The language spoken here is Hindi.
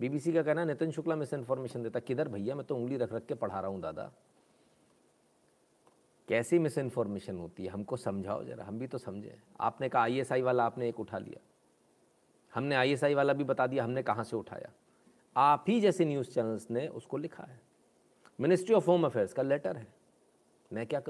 बीबीसी का कहना नितिन शुक्ला मिस इन्फॉर्मेशन देता किधर भैया मैं तो उंगली रख रख के पढ़ा रहा हूँ दादा कैसी मिस इन्फॉर्मेशन होती है हमको समझाओ जरा हम भी तो समझे आपने कहा आईएसआई वाला आपने एक उठा लिया हमने आईएसआई वाला भी बता दिया हमने कहाँ से उठाया आप ही जैसे न्यूज़ चैनल्स ने उसको लिखा है मिनिस्ट्री ऑफ होम अफेयर्स का लेटर है मैं क्या करूँ